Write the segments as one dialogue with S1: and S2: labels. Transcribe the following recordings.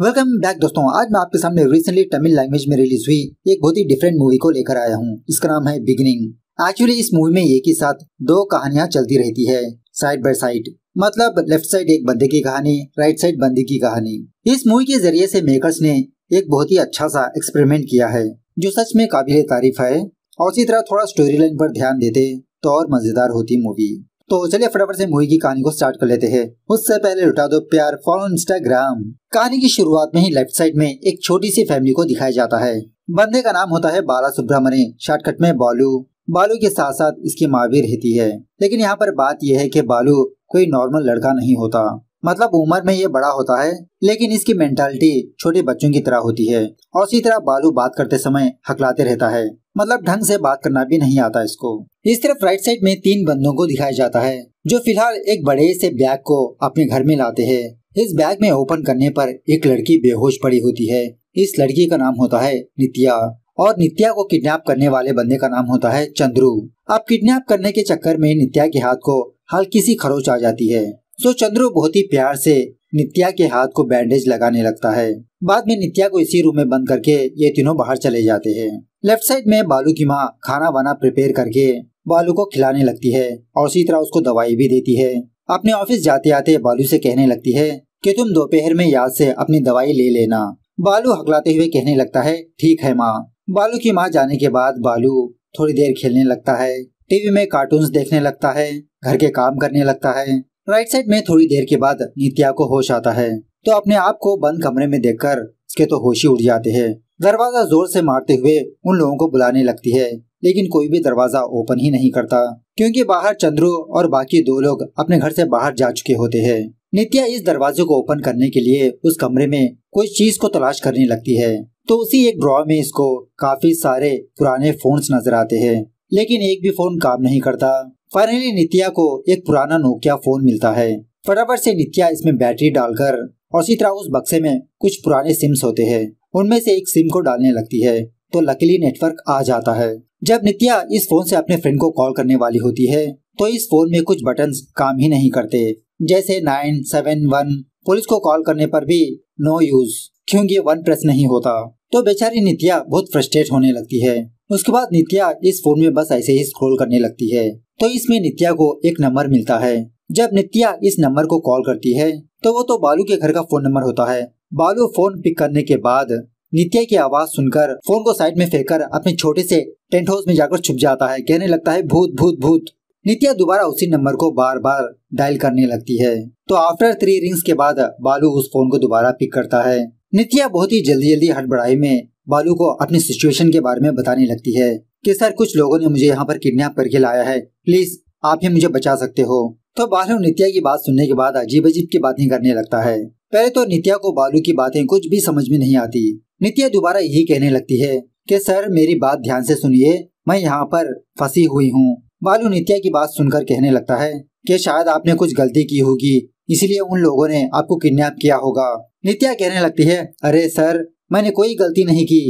S1: welcome back दोस्तों आज मैं आपके सामने रिसेंटली तमिल लैंग्वेज में रिलीज हुई एक बहुत ही डिफरेंट मूवी को लेकर आया हूँ इसका नाम है बिगिनिंग एक्चुअली इस मूवी में एक ही साथ दो कहानियाँ चलती रहती है साइड बाय साइड मतलब लेफ्ट साइड एक बंदे की कहानी राइट साइड बंदी की कहानी इस मूवी के जरिए से मेकर्स ने एक बहुत ही अच्छा सा एक्सपेरिमेंट किया है जो सच में काबिल तारीफ है और इसी तरह थोड़ा स्टोरी लाइन पर ध्यान देते तो और मजेदार होती मूवी तो चलिए फटाफट से मूवी की कहानी को स्टार्ट कर लेते हैं उससे पहले लुटा दो प्यार फॉलो इंस्टाग्राम कहानी की शुरुआत में ही लेफ्ट साइड में एक छोटी सी फैमिली को दिखाया जाता है बंदे का नाम होता है बाला सुब्रमण्य शॉर्टकट में बालू बालू के साथ साथ इसकी माँ भी रहती है लेकिन यहाँ पर बात यह है की बालू कोई नॉर्मल लड़का नहीं होता मतलब उम्र में ये बड़ा होता है लेकिन इसकी मेंटालिटी छोटे बच्चों की तरह होती है और इसी तरह बालू बात करते समय हकलाते रहता है मतलब ढंग से बात करना भी नहीं आता इसको इस तरफ राइट साइड में तीन बंदों को दिखाया जाता है जो फिलहाल एक बड़े से बैग को अपने घर में लाते हैं इस बैग में ओपन करने पर एक लड़की बेहोश पड़ी होती है इस लड़की का नाम होता है नित्या और नित्या को किडनैप करने वाले बंदे का नाम होता है चंद्रू अब किडनैप करने के चक्कर में नित्या के हाथ को हल्की सी खरोच आ जाती है तो चंद्रू बहुत ही प्यार से नित्या के हाथ को बैंडेज लगाने लगता है बाद में नित्या को इसी रूम में बंद करके ये तीनों बाहर चले जाते हैं लेफ्ट साइड में बालू की माँ खाना वाना प्रिपेयर करके बालू को खिलाने लगती है और उसी तरह उसको दवाई भी देती है अपने ऑफिस जाते आते बालू से कहने लगती है कि तुम दोपहर में याद से अपनी दवाई ले लेना बालू हकलाते हुए कहने लगता है ठीक है माँ बालू की माँ जाने के बाद बालू थोड़ी देर खेलने लगता है टीवी में कार्टून देखने लगता है घर के काम करने लगता है राइट साइड में थोड़ी देर के बाद नित्या को होश आता है तो अपने आप को बंद कमरे में देख कर उसके तो होशी उड़ जाते हैं दरवाजा जोर से मारते हुए उन लोगों को बुलाने लगती है लेकिन कोई भी दरवाजा ओपन ही नहीं करता क्योंकि बाहर चंद्रू और बाकी दो लोग अपने घर से बाहर जा चुके होते हैं नित्या इस दरवाजे को ओपन करने के लिए उस कमरे में कोई चीज को तलाश करने लगती है तो उसी एक ड्रॉ में इसको काफी सारे पुराने फोन नजर आते हैं लेकिन एक भी फोन काम नहीं करता फाइनली नित्या को एक पुराना नोकिया फोन मिलता है फटाफट से नित्या इसमें बैटरी डालकर और इसी तरह उस बक्से में कुछ पुराने सिम्स होते हैं उनमें से एक सिम को डालने लगती है तो लकीली नेटवर्क आ जाता है जब नित्या इस फोन से अपने फ्रेंड को कॉल करने वाली होती है तो इस फोन में कुछ बटन काम ही नहीं करते जैसे नाइन सेवन वन पुलिस को कॉल करने पर भी नो यूज क्योंकि वन प्रेस नहीं होता तो बेचारी नित्या बहुत फ्रस्ट्रेट होने लगती है उसके बाद नित्या इस फोन में बस ऐसे ही स्क्रॉल करने लगती है तो इसमें नित्या को एक नंबर मिलता है जब नित्या इस नंबर को कॉल करती है तो वो तो बालू के घर का फोन नंबर होता है बालू फोन पिक करने के बाद नित्या की आवाज सुनकर फोन को साइड में फेंक कर अपने छोटे से टेंट हाउस में जाकर छुप जाता है कहने लगता है भूत भूत भूत नित्या दोबारा उसी नंबर को बार बार डायल करने लगती है तो आफ्टर थ्री रिंग्स के बाद बालू उस फोन को दोबारा पिक करता है नित्या बहुत ही जल्दी जल्दी हड़बड़ाई में बालू को अपनी सिचुएशन के बारे में बताने लगती है कि सर कुछ लोगों ने मुझे यहाँ पर किडनैप करके लाया है प्लीज आप ही मुझे बचा सकते हो तो बालू नित्या की बात सुनने के बाद अजीब अजीब की बातें करने लगता है पहले तो नित्या को बालू की बातें कुछ भी समझ में नहीं आती नित्या दोबारा यही कहने लगती है कि सर मेरी बात ध्यान से सुनिए मैं यहाँ पर फंसी हुई हूँ बालू नित्या की बात सुनकर कहने लगता है कि शायद आपने कुछ गलती की होगी इसलिए उन लोगों ने आपको किडनैप किया होगा नित्या कहने लगती है अरे सर मैंने कोई गलती नहीं की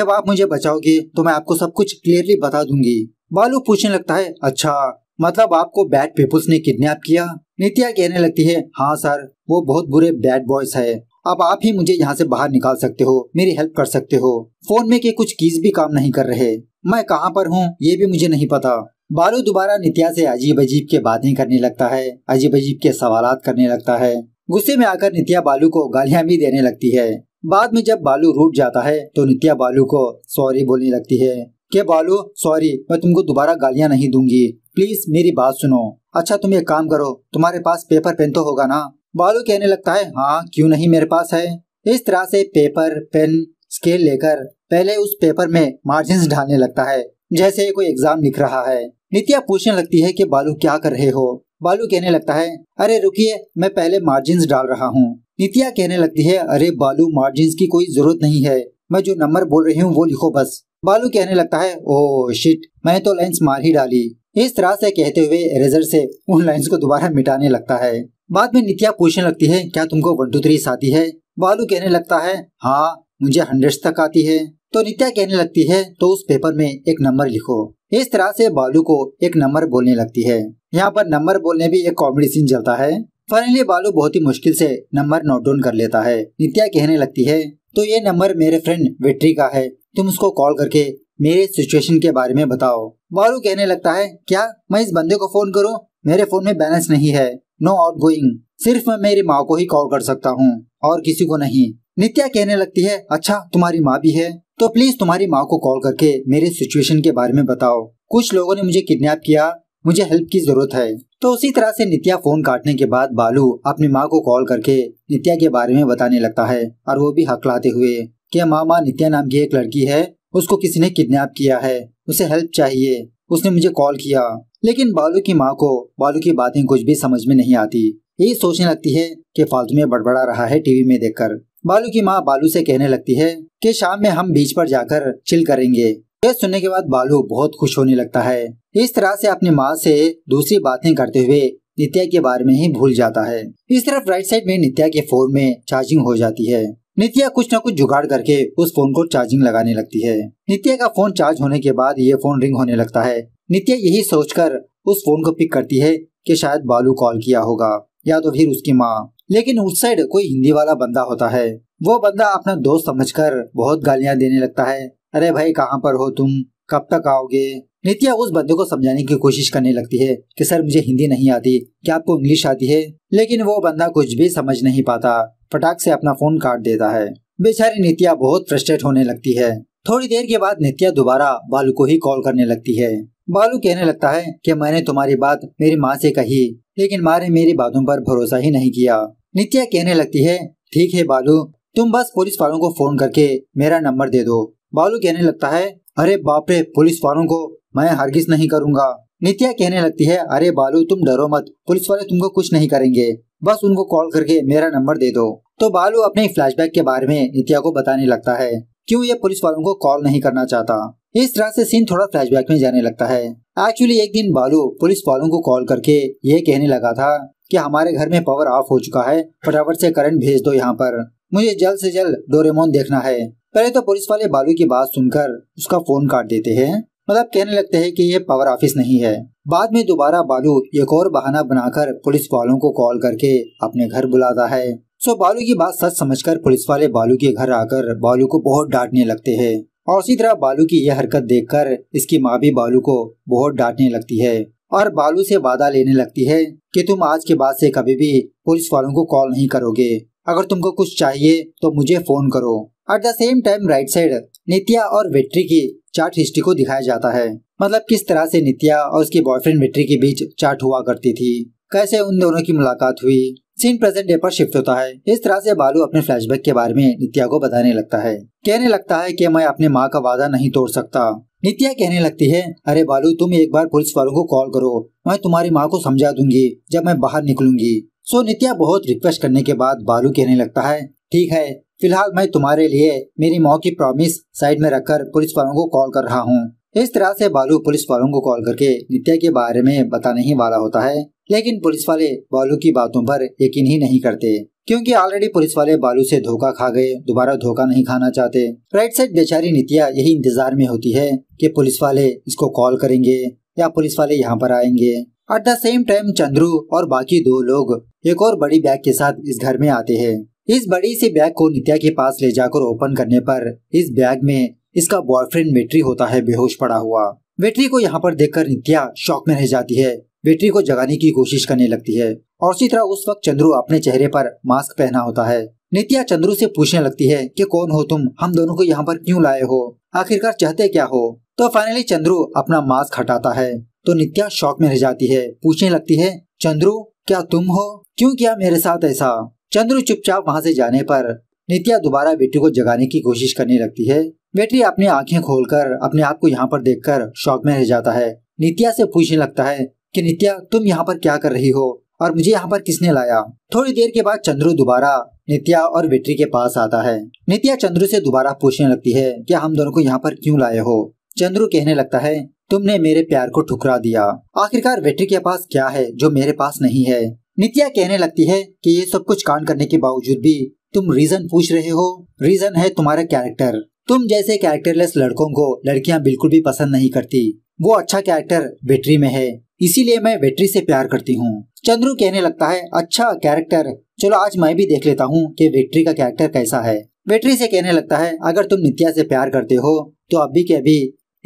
S1: जब आप मुझे बचाओगे तो मैं आपको सब कुछ क्लियरली बता दूंगी बालू पूछने लगता है अच्छा मतलब आपको बैड पीपुल्स ने किडनैप किया नित्या कहने लगती है हाँ सर वो बहुत बुरे बैड बॉयस है अब आप ही मुझे यहाँ से बाहर निकाल सकते हो मेरी हेल्प कर सकते हो फोन में के कुछ कीज भी काम नहीं कर रहे मैं कहाँ पर हूँ ये भी मुझे नहीं पता बालू दोबारा नित्या से अजीब अजीब के बातें करने लगता है अजीब अजीब के सवाल करने लगता है गुस्से में आकर नित्या बालू को गालियां भी देने लगती है बाद में जब बालू रूट जाता है तो नित्या बालू को सॉरी बोलने लगती है के बालू सॉरी मैं तुमको दोबारा गालियाँ नहीं दूंगी प्लीज मेरी बात सुनो अच्छा तुम एक काम करो तुम्हारे पास पेपर पेन तो होगा ना बालू कहने लगता है हाँ क्यों नहीं मेरे पास है इस तरह से पेपर पेन स्केल लेकर पहले उस पेपर में मार्जिन ढालने लगता है जैसे कोई एग्जाम लिख रहा है नित्या पूछने लगती है कि बालू क्या कर रहे हो बालू कहने लगता है अरे रुकिए मैं पहले मार्जिन डाल रहा हूँ नित्या कहने लगती है अरे बालू मार्जिन की कोई जरूरत नहीं है मैं जो नंबर बोल रही हूँ वो लिखो बस बालू कहने लगता है ओ शिट मैंने तो लेंस मार ही डाली इस तरह से कहते हुए रेजर से उन लेंस को दोबारा मिटाने लगता है बाद में नित्या पूछने लगती है क्या तुमको वन टू थ्री आती है बालू कहने लगता है हाँ मुझे हंड्रेड तक आती है तो नित्या कहने लगती है तो उस पेपर में एक नंबर लिखो इस तरह से बालू को एक नंबर बोलने लगती है यहाँ पर नंबर बोलने भी एक कॉमेडी सीन चलता है फाइनली बालू बहुत ही मुश्किल से नंबर नोट डाउन कर लेता है नित्या कहने लगती है तो ये नंबर मेरे फ्रेंड विट्री का है तुम उसको कॉल करके मेरे सिचुएशन के बारे में बताओ बारू कहने लगता है क्या मैं इस बंदे को फोन करूँ मेरे फोन में बैलेंस नहीं है नो आउट गोइंग सिर्फ मैं मेरी माँ को ही कॉल कर सकता हूँ और किसी को नहीं नित्या कहने लगती है अच्छा तुम्हारी माँ भी है तो प्लीज तुम्हारी माँ को कॉल करके मेरे सिचुएशन के बारे में बताओ कुछ लोगों ने मुझे किडनैप किया मुझे हेल्प की जरूरत है तो उसी तरह से नित्या फोन काटने के बाद बालू अपनी माँ को कॉल करके नित्या के बारे में बताने लगता है और वो भी हकलाते हुए कि मामा नित्या नाम की एक लड़की है उसको किसी ने किडनैप किया है उसे हेल्प चाहिए उसने मुझे कॉल किया लेकिन बालू की माँ को बालू की बातें कुछ भी समझ में नहीं आती यही सोचने लगती है कि फालतू में बड़बड़ा रहा है टीवी में देखकर बालू की माँ बालू से कहने लगती है कि शाम में हम बीच पर जाकर चिल करेंगे यह सुनने के बाद बालू बहुत खुश होने लगता है इस तरह से अपनी माँ से दूसरी बातें करते हुए नित्या के बारे में ही भूल जाता है इस तरफ राइट साइड में नित्या के फोन में चार्जिंग हो जाती है नित्या कुछ न कुछ जुगाड़ करके उस फोन को चार्जिंग लगाने लगती है नित्या का फोन चार्ज होने के बाद ये फोन रिंग होने लगता है नित्या यही सोचकर उस फोन को पिक करती है कि शायद बालू कॉल किया होगा या तो फिर उसकी माँ लेकिन उस साइड कोई हिंदी वाला बंदा होता है वो बंदा अपना दोस्त समझकर बहुत गालियाँ देने लगता है अरे भाई कहाँ पर हो तुम कब तक आओगे नित्या उस बंदे को समझाने की कोशिश करने लगती है कि सर मुझे हिंदी नहीं आती क्या आपको इंग्लिश आती है लेकिन वो बंदा कुछ भी समझ नहीं पाता फटाक से अपना फोन काट देता है बेचारी नित्या बहुत फ्रस्ट्रेट होने लगती है थोड़ी देर के बाद नित्या दोबारा बालू को ही कॉल करने लगती है बालू कहने लगता है कि मैंने तुम्हारी बात मेरी माँ से कही लेकिन माँ ने मेरी बातों पर भरोसा ही नहीं किया नित्या कहने लगती है ठीक है बालू तुम बस पुलिस वालों को फोन करके मेरा नंबर दे दो बालू कहने लगता है अरे बाप रे पुलिस वालों को मैं हरगिज नहीं करूँगा नित्या कहने लगती है अरे बालू तुम डरो मत पुलिस वाले तुमको कुछ नहीं करेंगे बस उनको कॉल करके मेरा नंबर दे दो तो बालू अपने फ्लैशबैक के बारे में नित्या को बताने लगता है क्यों ये पुलिस वालों को कॉल नहीं करना चाहता इस तरह से सीन थोड़ा फ्लैशबैक में जाने लगता है एक्चुअली एक दिन बालू पुलिस वालों को कॉल करके ये कहने लगा था कि हमारे घर में पावर ऑफ हो चुका है फटाफट से करंट भेज दो यहाँ पर मुझे जल्द से जल्द डोरेमोन देखना है पहले तो पुलिस वाले बालू की बात सुनकर उसका फोन काट देते हैं मतलब कहने लगते हैं कि ये पावर ऑफिस नहीं है बाद में दोबारा बालू एक और बहाना बनाकर पुलिस वालों को कॉल करके अपने घर बुलाता है सो बालू की बात सच समझकर पुलिस वाले बालू के घर आकर बालू को बहुत डांटने लगते हैं और उसी तरह बालू की यह हरकत देखकर इसकी माँ भी बालू को बहुत डांटने लगती है और बालू से वादा लेने लगती है कि तुम आज के बाद से कभी भी पुलिस वालों को कॉल नहीं करोगे अगर तुमको कुछ चाहिए तो मुझे फोन करो at the same time right side Nitya और वेट्री की चार्ट हिस्ट्री को दिखाया जाता है मतलब किस तरह से नित्या और उसकी बॉयफ्रेंड मिट्री के बीच चाट हुआ करती थी कैसे उन दोनों की मुलाकात हुई सीन प्रेजेंट डे पर शिफ्ट होता है इस तरह से बालू अपने फ्लैशबैक के बारे में नित्या को बताने लगता है कहने लगता है कि मैं अपने माँ का वादा नहीं तोड़ सकता नित्या कहने लगती है अरे बालू तुम एक बार पुलिस वालों को कॉल करो मैं तुम्हारी माँ को समझा दूंगी जब मैं बाहर निकलूंगी सो नित्या बहुत रिक्वेस्ट करने के बाद बालू कहने लगता है ठीक है फिलहाल मैं तुम्हारे लिए मेरी माँ की प्रॉमिस साइड में रखकर पुलिस वालों को कॉल कर रहा हूँ इस तरह से बालू पुलिस वालों को कॉल करके नित्या के बारे में बताने ही वाला होता है लेकिन पुलिस वाले बालू की बातों पर यकीन ही नहीं करते क्योंकि ऑलरेडी पुलिस वाले बालू से धोखा खा गए दोबारा धोखा नहीं खाना चाहते राइट साइड बेचारी नित्या यही इंतजार में होती है कि पुलिस वाले इसको कॉल करेंगे या पुलिस वाले यहाँ पर आएंगे at the same time Chandru और बाकी दो लोग एक और बड़ी बैग के साथ इस घर में आते हैं इस बड़ी सी बैग को नित्या के पास ले जाकर ओपन करने पर इस बैग में इसका बॉयफ्रेंड मेट्री होता है बेहोश पड़ा हुआ मेट्री को यहाँ पर देखकर नित्या शौक में रह जाती है मेट्री को जगाने की कोशिश करने लगती है और उसी तरह उस वक्त चंद्रू अपने चेहरे पर मास्क पहना होता है नित्या चंद्रू से पूछने लगती है कि कौन हो तुम हम दोनों को यहाँ पर क्यों लाए हो आखिरकार चाहते क्या हो तो फाइनली चंद्रू अपना मास्क हटाता है तो नित्या शौक में रह जाती है पूछने लगती है चंद्रू क्या तुम हो क्यूँ किया मेरे साथ ऐसा चंद्रू चुपचाप वहाँ से जाने पर नित्या दोबारा बेटी को जगाने की कोशिश करने लगती है वेटरी अपनी आंखें खोलकर अपने आप को यहाँ पर देखकर शौक में रह जाता है नित्या से पूछने लगता है कि नित्या तुम यहाँ पर क्या कर रही हो और मुझे यहाँ पर किसने लाया थोड़ी देर के बाद चंद्रू दोबारा नित्या और बेटरी के पास आता है नित्या चंद्रू से दोबारा पूछने लगती है कि हम दोनों को यहाँ पर क्यों लाए हो चंद्रू कहने लगता है तुमने मेरे प्यार को ठुकरा दिया आखिरकार बेटरी के पास क्या है जो मेरे पास नहीं है नित्या कहने लगती है कि ये सब कुछ कांड करने के बावजूद भी तुम रीजन पूछ रहे हो रीजन है तुम्हारा कैरेक्टर तुम जैसे कैरेक्टरलेस लड़कों को लड़कियां बिल्कुल भी पसंद नहीं करती वो अच्छा कैरेक्टर बेटरी में है इसीलिए मैं बेटरी से प्यार करती हूँ चंद्रू कहने लगता है अच्छा कैरेक्टर चलो आज मैं भी देख लेता हूँ कि बेटरी का कैरेक्टर कैसा है बेटरी से कहने लगता है अगर तुम नित्या से प्यार करते हो तो अभी के अभी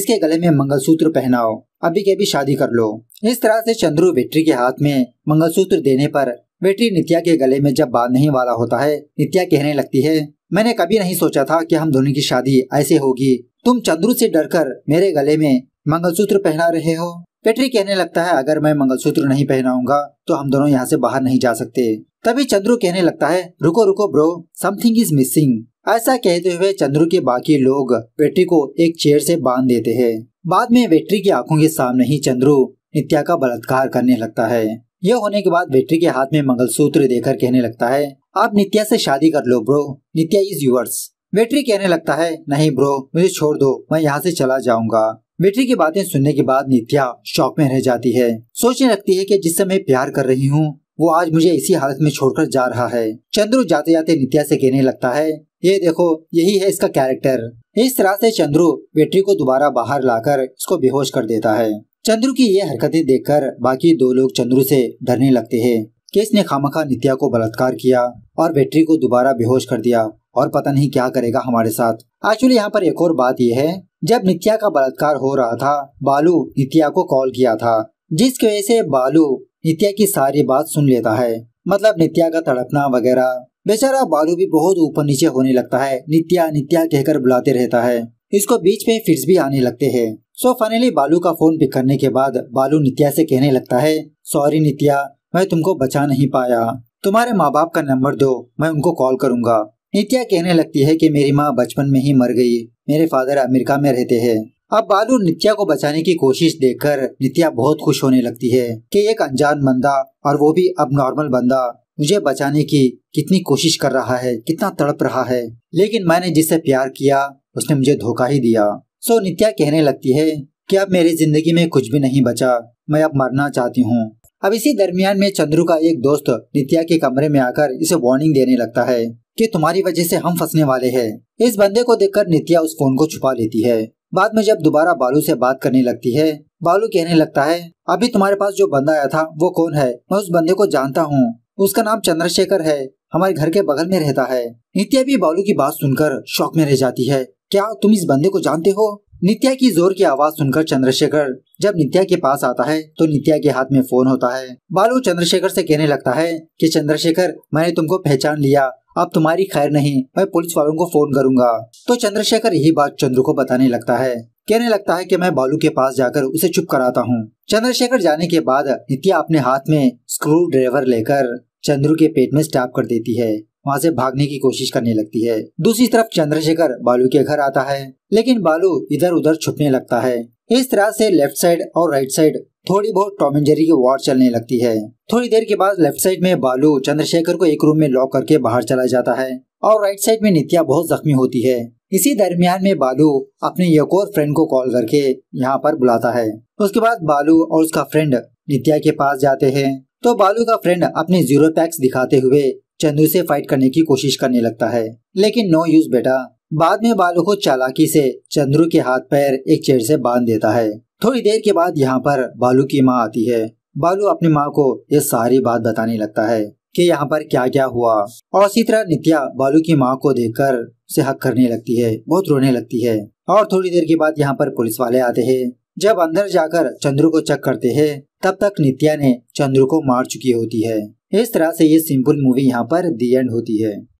S1: इसके गले में मंगलसूत्र पहनाओ अभी के अभी शादी कर लो इस तरह से चंद्रू बेटरी के हाथ में मंगलसूत्र देने पर बेटी नित्या के गले में जब बांधने वाला होता है नित्या कहने लगती है मैंने कभी नहीं सोचा था कि हम दोनों की शादी ऐसे होगी तुम चंद्रू से डरकर मेरे गले में मंगलसूत्र पहना रहे हो पेट्री कहने लगता है अगर मैं मंगलसूत्र नहीं पहनाऊंगा तो हम दोनों यहाँ से बाहर नहीं जा सकते तभी चंद्रू कहने लगता है रुको रुको ब्रो समथिंग इज मिसिंग ऐसा कहते हुए चंद्रू के बाकी लोग पेट्री को एक चेयर से बांध देते हैं बाद में वेट्री की आंखों के सामने ही चंद्रू नित्या का बलात्कार करने लगता है यह होने के बाद बेटी के हाथ में मंगलसूत्र देकर कहने लगता है आप नित्या से शादी कर लो bro Nitya is yours Vetri कहने लगता है नहीं ब्रो मुझे छोड़ दो मैं यहाँ से चला जाऊंगा बेटरी की बातें सुनने के बाद नित्या शॉक में रह जाती है सोचने लगती है कि जिससे मैं प्यार कर रही हूँ वो आज मुझे इसी हालत में छोड़कर जा रहा है चंद्रू जाते जाते नित्या से कहने लगता है ये देखो यही है इसका कैरेक्टर इस तरह से चंद्रू बेटरी को दोबारा बाहर लाकर इसको बेहोश कर देता है चंद्रू की ये हरकतें देखकर बाकी दो लोग चंद्रू से डरने लगते हैं केस ने खामखा नित्या को बलात्कार किया और बैटरी को दोबारा बेहोश कर दिया और पता नहीं क्या करेगा हमारे साथ एक्चुअली यहाँ पर एक और बात यह है जब नित्या का बलात्कार हो रहा था बालू नित्या को कॉल किया था जिसकी वजह से बालू नित्या की सारी बात सुन लेता है मतलब नित्या का तड़पना वगैरह बेचारा बालू भी बहुत ऊपर नीचे होने लगता है नित्या नित्या कहकर बुलाते रहता है इसको बीच में फिर भी आने लगते हैं सो फाइनली बालू का फोन पिक करने के बाद बालू नित्या से कहने लगता है सॉरी नित्या मैं तुमको बचा नहीं पाया तुम्हारे माँ बाप का नंबर दो मैं उनको कॉल करूंगा नित्या कहने लगती है कि मेरी माँ बचपन में ही मर गई मेरे फादर अमेरिका में रहते हैं अब बालू नित्या को बचाने की कोशिश देखकर नित्या बहुत खुश होने लगती है कि एक अनजान बंदा और वो भी अब नॉर्मल बंदा मुझे बचाने की कितनी कोशिश कर रहा है कितना तड़प रहा है लेकिन मैंने जिससे प्यार किया उसने मुझे धोखा ही दिया सो नित्या कहने लगती है कि अब मेरी जिंदगी में कुछ भी नहीं बचा मैं अब मरना चाहती हूँ अब इसी दरमियान में चंद्रू का एक दोस्त नित्या के कमरे में आकर इसे वार्निंग देने लगता है कि तुम्हारी वजह से हम फंसने वाले हैं इस बंदे को देखकर नित्या उस फोन को छुपा लेती है बाद में जब दोबारा बालू से बात करने लगती है बालू कहने लगता है अभी तुम्हारे पास जो बंदा आया था वो कौन है मैं उस बंदे को जानता हूँ उसका नाम चंद्रशेखर है हमारे घर के बगल में रहता है नित्या भी बालू की बात सुनकर शौक में रह जाती है क्या तुम इस बंदे को जानते हो नित्या की जोर की आवाज सुनकर चंद्रशेखर जब नित्या के पास आता है तो नित्या के हाथ में फोन होता है बालू चंद्रशेखर से कहने लगता है कि चंद्रशेखर मैंने तुमको पहचान लिया अब तुम्हारी खैर नहीं मैं पुलिस वालों को फोन करूंगा तो चंद्रशेखर यही बात चंद्र को बताने लगता है कहने लगता है कि मैं बालू के पास जाकर उसे चुप कराता हूँ चंद्रशेखर जाने के बाद नित्या अपने हाथ में स्क्रू ड्राइवर लेकर चंद्रू के पेट में स्टैप कर देती है वहाँ से भागने की कोशिश करने लगती है दूसरी तरफ चंद्रशेखर बालू के घर आता है लेकिन बालू इधर उधर छुपने लगता है इस तरह से लेफ्ट साइड और राइट साइड थोड़ी बहुत टॉम एंड जेरी की वार चलने लगती है थोड़ी देर के बाद लेफ्ट साइड में बालू चंद्रशेखर को एक रूम में लॉक करके बाहर चला जाता है और राइट साइड में नित्या बहुत जख्मी होती है इसी दरमियान में बालू अपने एक और फ्रेंड को कॉल करके यहाँ पर बुलाता है उसके बाद बालू और उसका फ्रेंड नित्या के पास जाते हैं तो बालू का फ्रेंड अपने जीरो पैक्स दिखाते हुए चंदू से फाइट करने की कोशिश करने लगता है लेकिन नो यूज बेटा बाद में बालू को चालाकी से चंद्रू के हाथ पैर एक चेयर से बांध देता है थोड़ी देर के बाद यहाँ पर बालू की माँ आती है बालू अपनी माँ को यह सारी बात बताने लगता है कि यहाँ पर क्या क्या हुआ और उसी तरह नित्या बालू की माँ को देखकर उसे हक करने लगती है बहुत रोने लगती है और थोड़ी देर के बाद यहाँ पर पुलिस वाले आते हैं जब अंदर जाकर चंद्रू को चेक करते हैं तब तक नित्या ने चंद्रू को मार चुकी होती है इस तरह से ये सिंपल मूवी यहाँ पर दी एंड होती है